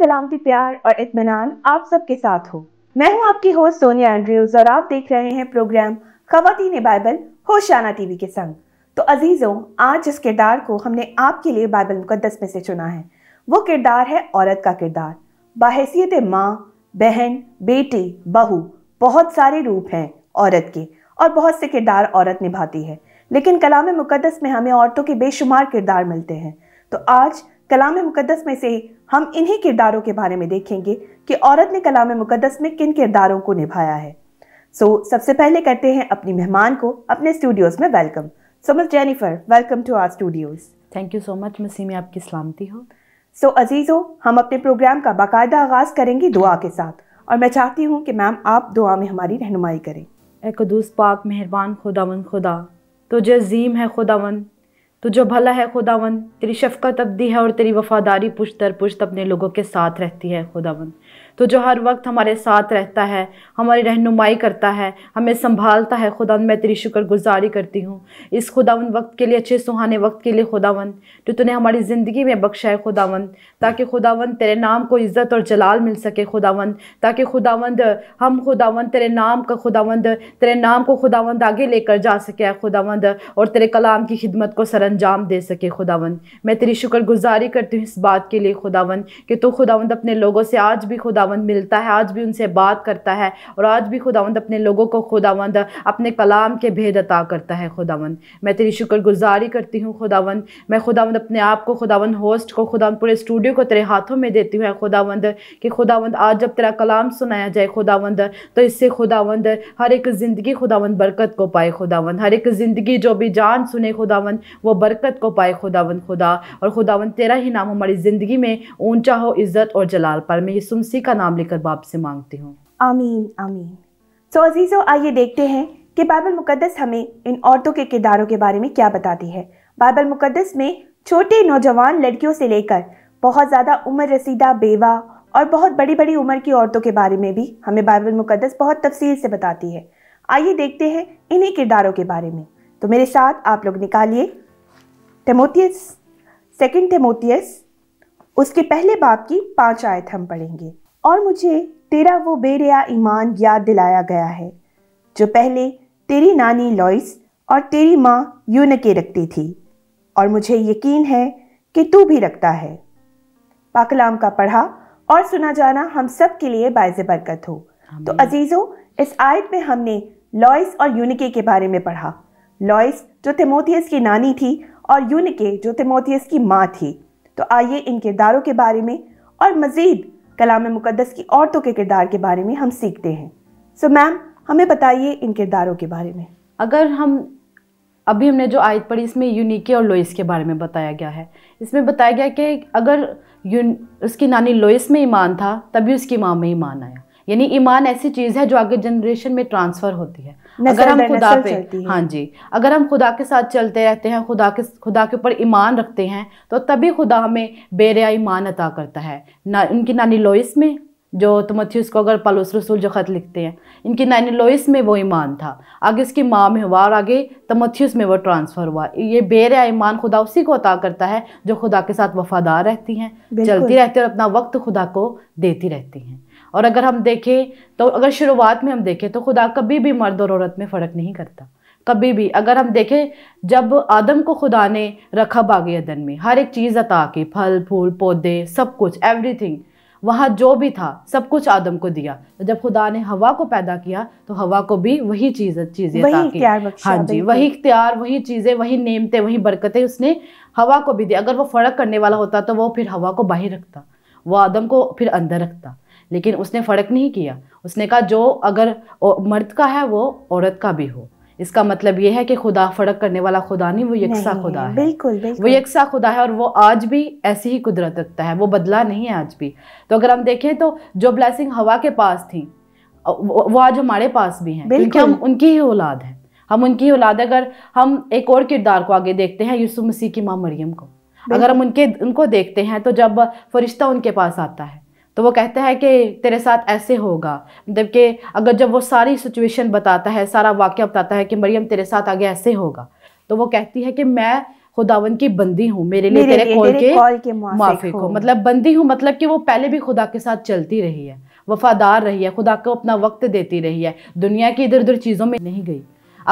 सलामती प्यार और इतमान आप सबके साथ हो मैं हूं आपकी होस्ट सोनिया एंड्रयूज और आप देख रहे हैं program Khawateen Bible Hosanna TV के संग तो अजीज़ों आज जिस किरदार को हमने आपके लिए बाइबल मुकदस में से चुना है वो किरदार है औरत का किरदार बाहसीत माँ बहन बेटी बहू बहुत सारे रूप हैं औरत के और बहुत से किरदार औरत निभाती है लेकिन कलाम मुकदस में हमें औरतों के बेशुमार किरदार मिलते हैं तो आज कलाम मुकदस में से हम इन्हीं किरदारों के बारे में देखेंगे कि औरत ने कलाम मुकदस में किन किरदारों को निभाया है सो so, सबसे पहले करते हैं अपनी मेहमान को अपने स्टूडियोज में welcome so much Jennifer welcome to our studios thank you so much मसीम आपकी सलामती हो सो so, अजीज़ों हम अपने प्रोग्राम का बाकायदा आगाज़ करेंगे दुआ के साथ और मैं चाहती हूँ कि मैम आप दुआ में हमारी रहनुमाई करें एक दूस पाक मेहरबान खुदावन खुदा तो जजीम है खुदावन तो जो भला है खुदावंद तेरी शफकत अब्दी है और तेरी वफादारी पुश दर पुश्त अपने लोगों के साथ रहती है खुदावंद तो जो हर वक्त हमारे साथ रहता है हमारी रहनुमाई करता है हमें संभालता है खुदा मैं तेरी शुक्रगुजारी करती हूँ इस खुदावन वक्त के लिए अच्छे सुहाने वक्त के लिए खुदावन जो तूने हमारी ज़िंदगी में बख्शा है खुदावन ताकि खुदावन तेरे नाम को इज़्ज़त और जलाल मिल सके खुदावन ताकि खुदावंद हम खुदावन तेरे नाम का खुदावंद तेरे नाम को खुदावंद आगे लेकर जा सके खुदावंद और तेरे कलाम की खिदमत को सर अंजाम दे सके खुदावन मैं तेरी शुक्रगुजारी करती हूँ इस बात के लिए खुदावन कि तू खुदावंद अपने लोगों से आज भी खुदा खुदावंद मिलता है आज भी उनसे बात करता है और आज भी खुदावंद अपने लोगों को खुदावंद अपने कलाम के भेद अता करता है खुदावंद मैं तेरी शुक्रगुजारी करती हूँ खुदावंद मैं खुदावंद अपने आप को खुदावंद होस्ट को खुदावंद पूरे स्टूडियो को तेरे हाथों में देती हूँ खुदावंद कि खुदावंद आज जब तेरा कलाम सुनाया जाए खुदावंद तो इससे खुदावंद हर एक ज़िंदगी खुदावंद बरकत को पाए खुदावंद हर एक ज़िंदगी जो भी जान सुने खुदावंद वो बरकत को पाए खुदावंद खुदा और खुदावंद तेरा ही नाम हमारी ज़िंदगी में ऊंचा हो इज़्ज़त और जलाल पर मैं ये सुमसी का का नाम लेकर बाप से मांगते हो आमीन आमीन सो so, अजीज़ों आइए देखते हैं कि बाइबल मुकद्दस हमें इन औरतों के किरदारों के बारे में क्या बताती है बाइबल मुकद्दस में छोटे नौजवान लड़कियों से लेकर बहुत ज़्यादा उम्र रसीदा बेवा और बहुत बड़ी बड़ी उम्र की औरतों के बारे में भी हमें बाइबल मुकद्दस बहुत तफसील से बताती है आइए देखते हैं इन्हीं किरदारों के बारे में तो मेरे साथ आप लोग निकालिए टेमोथियस सेकंड टेमोथियस उसके पहले बाप की पांच आयत हम पढ़ेंगे और मुझे तेरा वो बेरिया ईमान याद दिलाया गया है जो पहले तेरी नानी लॉइस और तेरी माँ के रखती थी और मुझे यकीन है कि तू भी रखता है पाकलाम का पढ़ा और सुना जाना हम सब के लिए बायज बरकत हो तो अजीज़ों इस आयत में हमने लॉइस और यूनिके के बारे में पढ़ा लॉइस जो तिमोथियस की नानी थी और यूनिके जो तिमोथियस की माँ थी तो आइए इन किरदारों के बारे में और मज़ीद कलाम मुकदस की औरतों के किरदार के बारे में हम सीखते हैं सो मैम हमें बताइए इन किरदारों के बारे में अगर हम अभी हमने जो आयत पढ़ी इसमें यूनिके और लोइस के बारे में बताया गया है इसमें बताया गया कि अगर उसकी नानी लोइस में ईमान था तभी उसकी माँ में ईमान आया यानी ईमान ऐसी चीज़ है जो आगे जनरेशन में ट्रांसफ़र होती है अगर हम खुदा पे हाँ जी अगर हम खुदा के साथ चलते रहते हैं खुदा के खुदा के ऊपर ईमान रखते हैं तो तभी खुदा हमें बेरिया ईमान अता करता है ना उनकी नानी लोइस में जो तमथ्यूस को अगर पलोस रसूल जो ख़त लिखते हैं इनकी नानी लोइस में वो ईमान था आगे इसकी माँ में हुआ और आगे तमथ्यूस में वो ट्रांसफ़र हुआ ये बेर ईमान खुदा उसी को अता करता है जो खुदा के साथ वफादार रहती हैं चलती रहती है और अपना वक्त खुदा को देती रहती हैं और अगर हम देखें तो अगर शुरुआत में हम देखें तो खुदा कभी भी मर्द और औरत में फ़र्क नहीं करता कभी भी अगर हम देखें जब आदम को खुदा ने रखा बाग अदन में हर एक चीज़ अता की फल फूल पौधे सब कुछ एवरीथिंग वहाँ जो भी था सब कुछ आदम को दिया तो जब खुदा ने हवा को पैदा किया तो हवा को भी वही चीज चीजें हाँ जी वही इख्तियार वही चीजें वही नेमते वही बरकतें उसने हवा को भी दी अगर वो फर्क करने वाला होता तो वो फिर हवा को बाहर रखता वो आदम को फिर अंदर रखता लेकिन उसने फ़र्क नहीं किया उसने कहा जो अगर मर्द का है वो औरत का भी हो इसका मतलब ये है कि खुदा फर्क करने वाला खुदा नहीं वो यकसा खुदा है बिल्कुल, वो यकसा खुदा है और वो आज भी ऐसी ही कुदरत रखता है वो बदला नहीं है आज भी तो अगर हम देखें तो जो ब्लैसिंग हवा के पास थी वो आज हमारे पास भी हैं क्योंकि हम उनकी ही औलाद हैं हम उनकी औलाद अगर हम एक और किरदार को आगे देखते हैं यूसुफ मसीह की माँ मरियम को अगर हम उनके उनको देखते हैं तो जब फरिश्ता उनके पास आता है तो वो कहता है कि तेरे साथ ऐसे होगा मतलब कि अगर जब वो सारी सिचुएशन बताता है सारा वाक्य बताता है कि मरियम तेरे साथ आगे ऐसे होगा तो वो कहती है कि मैं खुदावन की बंदी हूँ मेरे लिए तेरे, कॉल के, के माफी को मतलब बंदी हूँ मतलब कि वो पहले भी खुदा के साथ चलती रही है वफादार रही है खुदा को अपना वक्त देती रही है दुनिया की इधर उधर चीज़ों में नहीं गई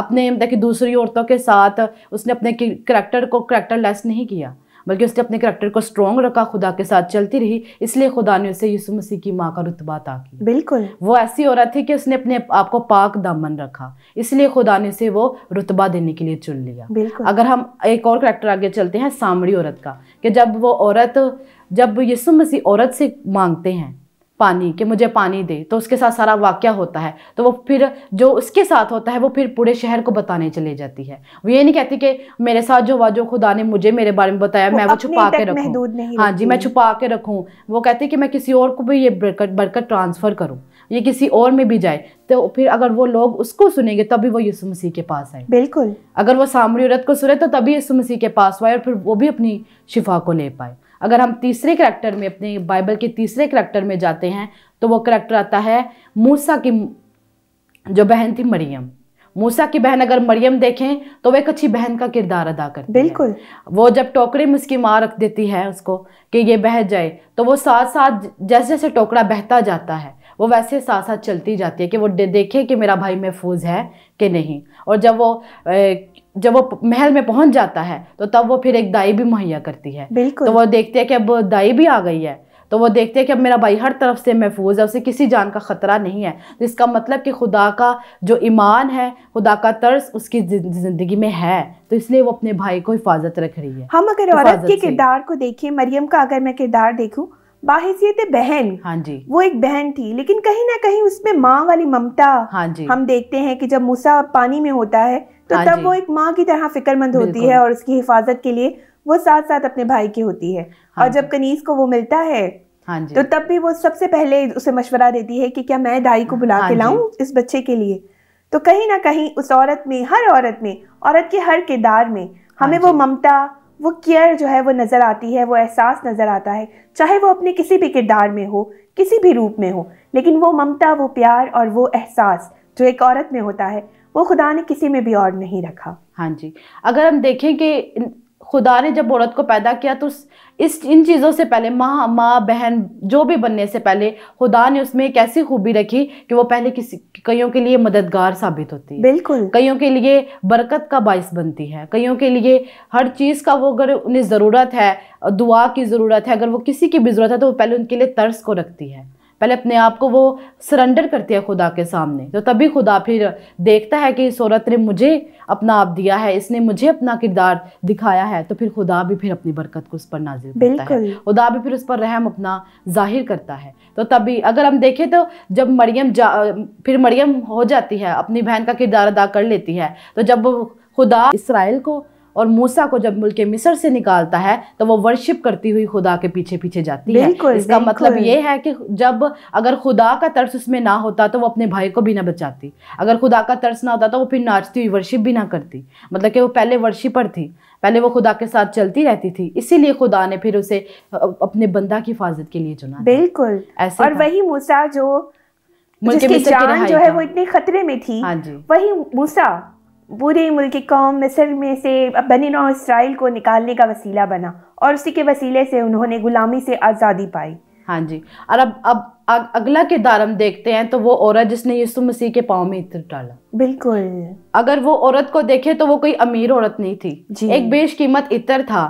अपने मतलब कि दूसरी औरतों के साथ उसने अपने करैक्टर को करैक्टर लेस नहीं किया बल्कि उसने अपने करेक्टर को स्ट्रॉन्ग रखा खुदा के साथ चलती रही इसलिए खुदा ने उसे यीशु मसीह की माँ का रुतबा ता की बिल्कुल वो ऐसी औरत थी कि उसने अपने आप को पाक दामन रखा इसलिए खुदा ने उसे वो रुतबा देने के लिए चुन लिया अगर हम एक और करेक्टर आगे चलते हैं सामड़ी औरत का कि जब वो औरत जब यीशु मसीह औरत से मांगते हैं पानी कि मुझे पानी दे तो उसके साथ सारा वाक्य होता है तो वो फिर जो उसके साथ होता है वो फिर पूरे शहर को बताने चले जाती है वो ये नहीं कहती कि मेरे साथ जो हुआ जो खुदा ने मुझे मेरे बारे में बताया मैं वो छुपा के रखूँ हाँ जी मैं छुपा के रखूँ वो कहती है कि मैं किसी और को भी ये बरकत बरकत ट्रांसफ़र करूँ ये किसी और में भी जाए तो फिर अगर वो लोग उसको सुनेंगे तभी वो यीशु मसीह के पास आए बिल्कुल अगर वो सामरी औरत को सुने तो तभी यीशु मसीह के पास आए और फिर वो भी अपनी शिफा को ले पाए अगर हम तीसरे करैक्टर में अपने बाइबल के तीसरे करैक्टर में जाते हैं तो वो करैक्टर आता है मूसा की जो बहन थी मरियम मूसा की बहन अगर मरियम देखें तो वह एक अच्छी बहन का किरदार अदा करती बिल्कुल है। वो जब टोकरे में उसकी माँ रख देती है उसको कि ये बह जाए तो वो साथ साथ जैसे जैसे टोकरा बहता जाता है वो वैसे साथ साथ चलती जाती है कि वो देखे कि मेरा भाई महफूज है कि नहीं और जब वो ए, जब वो महल में पहुंच जाता है तो तब वो फिर एक दाई भी मुहैया करती है बिल्कुल तो वो देखते है कि अब दाई भी आ गई है तो वो देखते हैं कि अब मेरा भाई हर तरफ से महफूज है उसे किसी जान का ख़तरा नहीं है तो इसका मतलब कि खुदा का जो ईमान है खुदा का तर्स उसकी ज़िंदगी में है तो इसलिए वो अपने भाई को हिफाजत रख रही है हम अगर औरत के किरदार को देखें मरियम का अगर मैं किरदार देखूँ बाहिसियत बहन हाँ जी वो एक बहन थी लेकिन कहीं ना कहीं उसमें माँ वाली ममता हाँ जी हम देखते हैं कि जब मूसा पानी में होता है तो हाँ तब वो एक माँ की तरह फिक्रमंद होती है और उसकी हिफाजत के लिए वो साथ साथ अपने भाई की होती है हाँ और जब कनीज को वो मिलता है हाँ जी। तो तब भी वो सबसे पहले उसे मशवरा देती है कि क्या मैं दाई को बुला हाँ के लाऊं इस बच्चे के लिए तो कहीं ना कहीं उस औरत में हर औरत में औरत के हर किरदार में हाँ हमें हाँ वो ममता वो केयर जो है वो नज़र आती है वो एहसास नज़र आता है चाहे वो अपने किसी भी किरदार में हो किसी भी रूप में हो लेकिन वो ममता वो प्यार और वो एहसास जो एक औरत में होता है वो खुदा ने किसी में भी और नहीं रखा हाँ जी अगर हम देखें कि खुदा ने जब औरत को पैदा किया तो इस इन चीज़ों से पहले माँ माँ बहन जो भी बनने से पहले खुदा ने उसमें एक ऐसी खूबी रखी कि वो पहले किसी कईयों के लिए मददगार साबित होती है बिल्कुल कईयों के लिए बरकत का बायस बनती है कईयों के लिए हर चीज़ का वो अगर उन्हें ज़रूरत है दुआ की ज़रूरत है अगर वो किसी की भी ज़रूरत है तो वो पहले उनके लिए तर्स को रखती है पहले अपने आप को वो सरेंडर करती है खुदा के सामने तो तभी खुदा फिर देखता है कि इस औरत ने मुझे अपना आप दिया है इसने मुझे अपना किरदार दिखाया है तो फिर खुदा भी फिर अपनी बरकत को उस पर नाजिल करता है खुदा भी फिर उस पर रहम अपना जाहिर करता है तो तभी अगर हम देखें तो जब मरियम जा फिर मरियम हो जाती है अपनी बहन का किरदार अदा कर लेती है तो जब खुदा इसराइल को और मूसा को जब मुल्क मिस्र से निकालता है तो वो वर्शिप करती हुई खुदा के पीछे पीछे जाती है इसका मतलब ये है कि जब अगर खुदा का तर्स उसमें ना होता तो वो अपने भाई को भी ना बचाती अगर खुदा का तर्स ना होता तो वो फिर नाचती हुई वर्शिप भी ना करती मतलब कि वो पहले वर्शिपर थी पहले वो खुदा के साथ चलती रहती थी इसीलिए खुदा ने फिर उसे अपने बंदा की हिफाजत के लिए चुना बिल्कुल ऐसा और वही मूसा जो जिसकी जान जो है वो इतने खतरे में थी हाँ वही मूसा पूरे मुल्क कौम मिसर में से बनी नौ इसराइल को निकालने का वसीला बना और उसी के वसीले से उन्होंने गुलामी से आज़ादी पाई हाँ जी और अब अब अगला किरदार हम देखते हैं तो वो औरत जिसने यीशु मसीह के पाँव में इत्र डाला बिल्कुल अगर वो औरत को देखे तो वो कोई अमीर औरत नहीं थी एक बेशकीमत इत्र था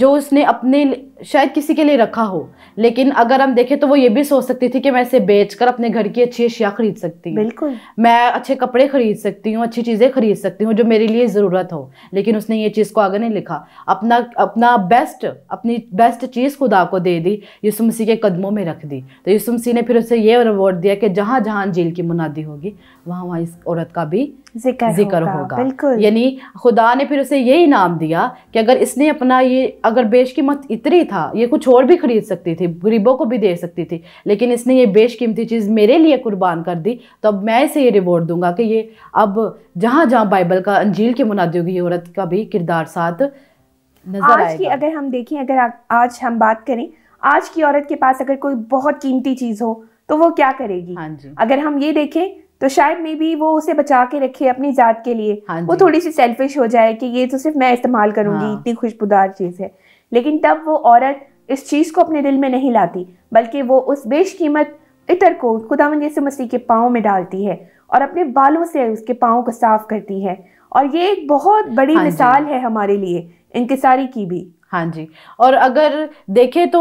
जो उसने अपने शायद किसी के लिए रखा हो लेकिन अगर हम देखें तो वो ये भी सोच सकती थी कि मैं इसे बेचकर अपने घर की अच्छी अशिया खरीद सकती हूँ बिल्कुल मैं अच्छे कपड़े खरीद सकती हूँ अच्छी चीज़ें खरीद सकती हूँ जो मेरे लिए ज़रूरत हो लेकिन उसने ये चीज़ को आगे नहीं लिखा अपना अपना बेस्ट अपनी बेस्ट चीज़ खुदा को दे दी यूसुम मसीह के कदमों में रख दी तो यूसुम मसीह ने फिर उसे ये रिवॉर्ड दिया कि जहाँ जहाँ जेल की मुनादी होगी वहाँ वहाँ इस औरत का भी जिक्र होगा, बिल्कुल यानी खुदा ने फिर उसे ये इनाम दिया कि अगर इसने अपना ये अगर बेश की मत इतनी था ये कुछ और भी खरीद सकती थी गरीबों को भी दे सकती थी लेकिन इसने ये बेशकीमती चीज़ मेरे लिए कुर्बान कर दी तो अब मैं इसे ये रिवॉर्ड दूंगा कि ये अब जहाँ जहाँ बाइबल का अंजील के मुनादी होगी औरत का भी किरदार साथ नजर आज की अगर हम देखें अगर आज हम बात करें आज की औरत के पास अगर कोई बहुत कीमती चीज़ हो तो वो क्या करेगी हाँ जी अगर हम ये देखें तो शायद मे भी वो उसे बचा के रखे अपनी जात के लिए हाँ वो थोड़ी सी सेल्फिश हो जाए कि ये तो सिर्फ मैं इस्तेमाल करूंगी हाँ। इतनी खुशबूदार चीज़ है लेकिन तब वो औरत इस चीज़ को अपने दिल में नहीं लाती बल्कि वो उस बेशकीमत इतर को खुदावन यसु मसीह के पाँव में डालती है और अपने बालों से उसके पाँव को साफ करती है और ये एक बहुत बड़ी हाँ मिसाल है हमारे लिए इंकसारी की भी हाँ जी और अगर देखें तो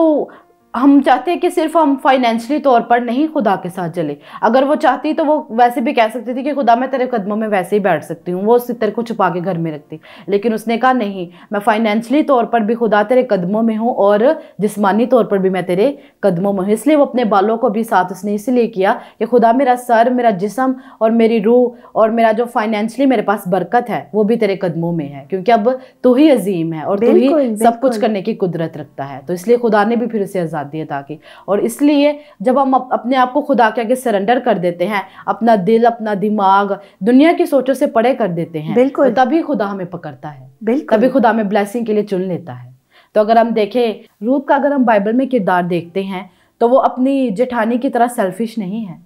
हम चाहते हैं कि सिर्फ हम फाइनेंशियली तौर पर नहीं खुदा के साथ चले अगर वो चाहती तो वो वैसे भी कह सकती थी कि खुदा मैं तेरे कदमों में वैसे ही बैठ सकती हूँ वो उस तरह को छुपा के घर में रखती लेकिन उसने कहा नहीं मैं फाइनेंशियली तौर पर भी खुदा तेरे कदमों में हूँ और जिसमानी तौर पर भी मैं तेरे कदमों में हूँ इसलिए वो अपने बालों को भी साथ उसने इसलिए किया कि खुदा मेरा सर मेरा जिसम और मेरी रूह और मेरा जो फाइनेंशली मेरे पास बरकत है वो भी तेरे कदमों में है क्योंकि अब तू ही अजीम है और तू ही सब कुछ करने की कुदरत रखता है तो इसलिए खुदा ने भी फिर उसे आज़ाद दिया ताकि और इसलिए जब हम अपने आप को खुदा के आगे सरेंडर कर देते हैं अपना दिल अपना दिमाग दुनिया की सोचों से पड़े कर देते हैं तो बिल्कुल तो तभी खुदा हमें पकड़ता है बिल्कुल तभी खुदा हमें ब्लैसिंग के लिए चुन लेता है तो अगर हम देखें रूप का अगर हम बाइबल में किरदार देखते हैं तो वो अपनी जेठानी की तरह सेल्फिश नहीं है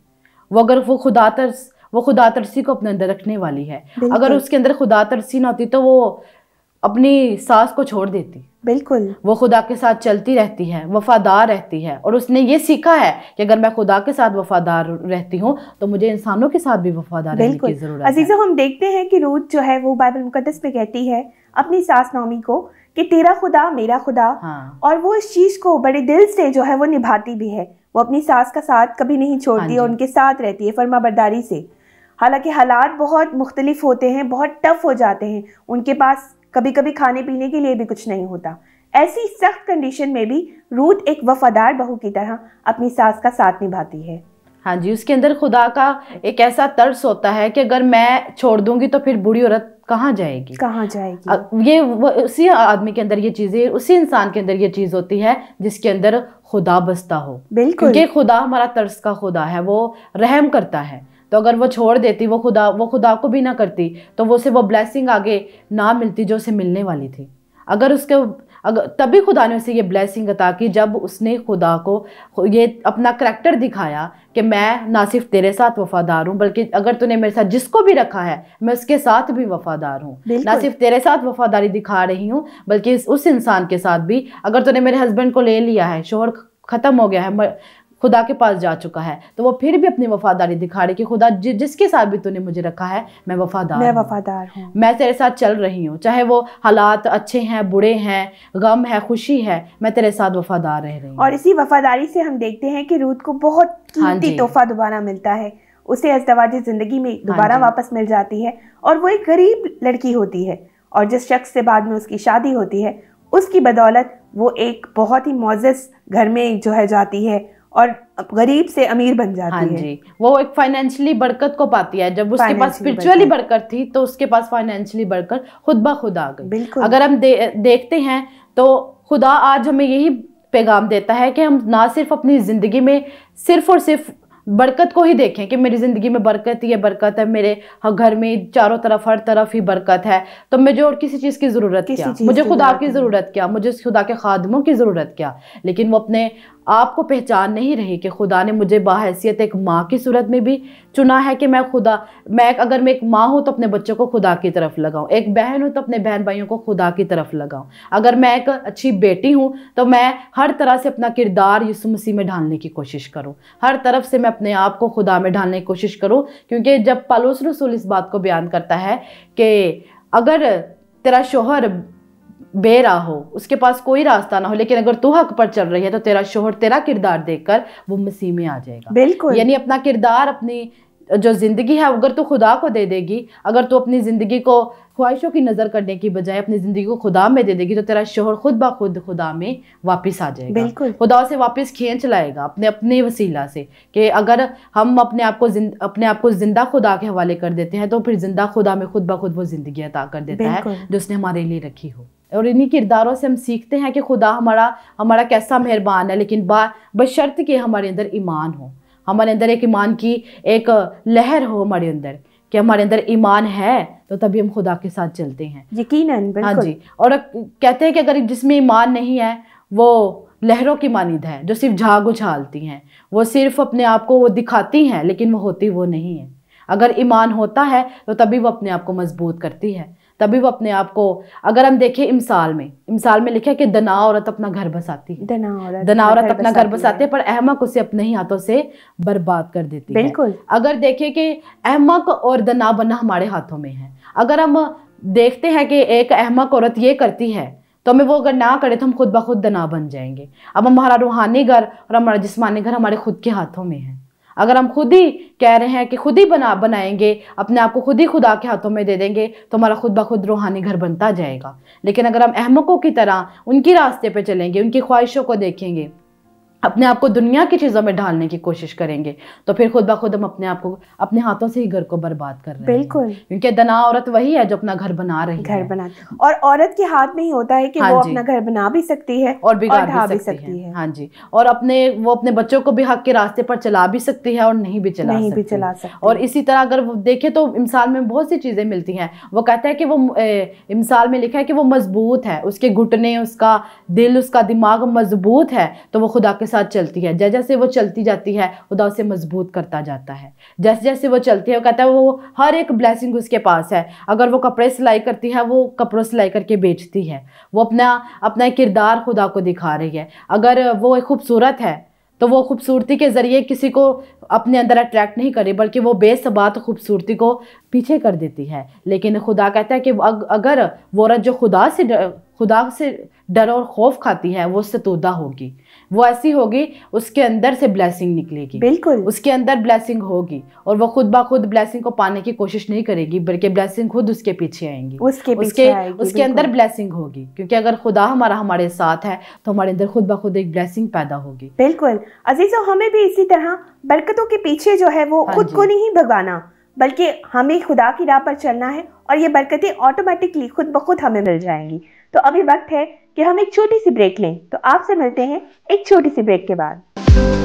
वो अगर वो खुदा तरस वो खुदा तरसी को अपने अंदर रखने वाली है अगर उसके अंदर खुदा तरसी ना होती तो वो अपनी सास को छोड़ देती बिल्कुल वो खुदा के साथ चलती रहती है वफादार रहती है और उसने ये सीखा है कि अगर मैं खुदा के साथ वफादार रहती हूँ तो मुझे इंसानों के साथ भी वफादार रहने की जरूरत अजीजों हम देखते हैं कि रूत जो है वो बाइबल मुकदस में कहती है अपनी सास नौमी को कि तेरा खुदा मेरा खुदा हाँ। और वो इस चीज को बड़े दिल से जो है वो निभाती भी है वो अपनी सास का साथ कभी नहीं छोड़ती हाँ और उनके साथ रहती है फर्मा बरदारी से हालांकि हालात बहुत मुख्तलिफ होते हैं बहुत टफ हो जाते हैं उनके पास कभी कभी खाने पीने के लिए भी कुछ नहीं होता ऐसी सख्त कंडीशन में भी रूथ एक वफादार बहू की तरह अपनी सास का साथ निभाती है हाँ जी उसके अंदर खुदा का एक ऐसा तर्स होता है कि अगर मैं छोड़ दूंगी तो फिर बुढ़ी औरत कहाँ जाएगी कहाँ जाएगी ये उसी आदमी के अंदर ये चीज़ें उसी इंसान के अंदर ये चीज़ होती है जिसके अंदर खुदा बसता हो बिल्कुल क्योंकि खुदा हमारा तर्स का खुदा है वो रहम करता है तो अगर वो छोड़ देती वो खुदा वो खुदा को भी ना करती तो वो उसे वो ब्लैसिंग आगे ना मिलती जो उसे मिलने वाली थी अगर उसके अगर तभी खुदा ने उसे ये ब्लैसिंग अता की जब उसने खुदा को ये अपना करैक्टर दिखाया कि मैं ना सिर्फ तेरे साथ वफादार हूँ बल्कि अगर तूने मेरे साथ जिसको भी रखा है मैं उसके साथ भी वफादार हूँ ना सिर्फ तेरे साथ वफादारी दिखा रही हूँ बल्कि उस इंसान के साथ भी अगर तूने मेरे हस्बैंड को ले लिया है शोहर ख़त्म हो गया है खुदा के पास जा चुका है तो वो फिर भी अपनी वफादारी दिखा रही कि खुदा जि, जिसके साथ भी तूने मुझे रखा है मैं वफादार मैं वफादार हूँ मैं तेरे साथ चल रही हूँ चाहे वो हालात अच्छे हैं बुरे हैं गम है खुशी है मैं तेरे साथ वफादार रह रही हूँ और इसी वफादारी से हम देखते हैं कि रूद को बहुत हाँ तोहफा दोबारा मिलता है उसे अजदवाजी ज़िंदगी में हाँ दोबारा वापस मिल जाती है और वो एक गरीब लड़की होती है और जिस शख्स से बाद में उसकी शादी होती है उसकी बदौलत वो एक बहुत ही मोजस घर में जो है जाती है और गरीब से अमीर बन जाती हाँ है वो एक फाइनेंशियली बरकत को पाती है जब उसके पास स्पिरिचुअली बरकत थी तो उसके पास फाइनेंशियली बरकत खुद ब खुद आ गई बिल्कुल अगर हम दे, देखते हैं तो खुदा आज हमें यही पैगाम देता है कि हम ना सिर्फ अपनी ज़िंदगी में सिर्फ और सिर्फ बरकत को ही देखें कि मेरी ज़िंदगी में बरकत ही है बरकत है मेरे घर में चारों तरफ हर तरफ ही बरकत है तो मुझे और किसी चीज़ की ज़रूरत क्या मुझे खुदा की ज़रूरत क्या मुझे खुदा के खादमों की ज़रूरत क्या लेकिन वो अपने आपको पहचान नहीं रही कि खुदा ने मुझे बाहैसियत एक माँ की सूरत में भी चुना है कि मैं खुदा मैं अगर मैं एक माँ हूँ तो अपने बच्चों को खुदा की तरफ लगाऊँ एक बहन हूँ तो अपने बहन भाइयों को खुदा की तरफ लगाऊँ अगर मैं एक अच्छी बेटी हूँ तो मैं हर तरह से अपना किरदार यूसु मसीह में ढालने की कोशिश करूँ हर तरफ से मैं अपने आप को खुदा में ढालने की कोशिश करूँ क्योंकि जब पालोस रसूल इस बात को बयान करता है कि अगर तेरा शोहर बेरा हो उसके पास कोई रास्ता ना हो लेकिन अगर तू हक पर चल रही है तो तेरा शोहर तेरा किरदार देखकर वो मसीह में आ जाएगा बिल्कुल यानी अपना किरदार अपनी जो ज़िंदगी है अगर तू खुदा को दे देगी अगर तू अपनी ज़िंदगी को ख्वाहिशों की नज़र करने की बजाय अपनी ज़िंदगी को खुदा में दे देगी तो तेरा शोहर खुद ब खुद खुदा में वापस आ जाएगा बिल्कुल खुदा से वापस खींच लाएगा अपने अपने वसीला से कि अगर हम अपने आप को अपने आप को ज़िंदा खुदा के हवाले कर देते हैं तो फिर ज़िंदा खुदा में खुद ब खुद वो ज़िंदगी अता कर देता है जो उसने हमारे लिए रखी हो और इन्हीं किरदारों से हम सीखते हैं कि खुदा हमारा हमारा कैसा मेहरबान है लेकिन बा बशर्त के हमारे अंदर ईमान हो हमारे अंदर एक ईमान की एक लहर हो हमारे अंदर कि हमारे अंदर ईमान है तो तभी हम खुदा के साथ चलते हैं यकीन हाँ जी और कहते हैं कि अगर जिसमें ईमान नहीं है वो लहरों की मानद है जो सिर्फ झाग उछालती हैं वो सिर्फ अपने आप को वो दिखाती हैं लेकिन वो होती वो नहीं है अगर ईमान होता है तो तभी वो अपने आप को मजबूत करती है तभी वो अपने आप को अगर हम देखें इमसाल में इमसाल में लिखा कि दना औरत अपना घर बसाती है दना औरत दना औरत अपना घर बसाती है पर अहमक उसे अपने ही हाथों से बर्बाद कर देती है बिल्कुल अगर देखें कि अहमक और दना बना हमारे हाथों में है अगर हम देखते हैं कि एक अहमक औरत ये करती है तो हमें वो अगर ना करे तो हम खुद ब खुद दना बन जाएंगे अब हमारा रूहानी घर और हमारा जिसमानी घर हमारे खुद के हाथों में है अगर हम खुद ही कह रहे हैं कि खुद ही बना बनाएंगे अपने आप को खुद ही खुदा के हाथों में दे देंगे तो हमारा खुद ब खुद रूहानी घर बनता जाएगा लेकिन अगर हम अहमकों की तरह उनके रास्ते पर चलेंगे उनकी ख्वाहिशों को देखेंगे अपने आप को दुनिया की चीज़ों में ढालने की कोशिश करेंगे तो फिर खुद ब खुद हम अपने आप को अपने हाथों से ही घर को बर्बाद कर रहे हैं बिल्कुल क्योंकि दना औरत वही है जो अपना घर बना रही घर है घर बना और औरत के हाथ में ही होता है कि हाँ वो अपना घर बना भी सकती है और बिगाड़ भी, भी सकती है, है। हाँ जी और अपने वो अपने बच्चों को भी हक के रास्ते पर चला भी सकती है और नहीं भी चला नहीं भी चला सकती और इसी तरह अगर देखे तो इमसाल में बहुत सी चीज़ें मिलती हैं वो कहता है कि वो इमसाल में लिखा है कि वो मजबूत है उसके घुटने उसका दिल उसका दिमाग मजबूत है तो वो खुदा के साथ चलती है जैसे जैसे वो चलती जाती है खुदा उसे मजबूत करता जाता है जैसे जैसे वो चलती है वो कहता है वो हर एक ब्लेसिंग उसके पास है अगर वो कपड़े सिलाई करती है वो कपड़ों सिलाई करके बेचती है वो अपना अपना किरदार खुदा को दिखा रही है अगर वो खूबसूरत है तो वो खूबसूरती के ज़रिए किसी को अपने अंदर अट्रैक्ट नहीं करे बल्कि वो बेसबात खूबसूरती को पीछे कर देती है लेकिन खुदा कहता है कि अगर वो औरत जो खुदा से खुदा से डर और खौफ खाती है वो उससे तोदा होगी वो ऐसी होगी उसके अंदर से ब्लेसिंग निकलेगी बिल्कुल उसके अंदर ब्लेसिंग होगी और वो खुद ब खुद ब्लेसिंग को पाने की कोशिश नहीं करेगी बल्कि ब्लेसिंग खुद उसके पीछे आएंगी उसके पीछे उसके, आएगी, उसके अंदर ब्लेसिंग होगी क्योंकि अगर खुदा हमारा हमारे साथ है तो हमारे अंदर खुद बा खुद एक ब्लेसिंग पैदा होगी बिल्कुल अजीज हमें भी इसी तरह बरकतों के पीछे जो है वो हाँ खुद को नहीं भगाना बल्कि हमें खुदा की राह पर चलना है और ये बरकतें ऑटोमेटिकली खुद ब खुद हमें मिल जाएंगी तो अभी वक्त है कि हम एक छोटी सी ब्रेक लें तो आपसे मिलते हैं एक छोटी सी ब्रेक के बाद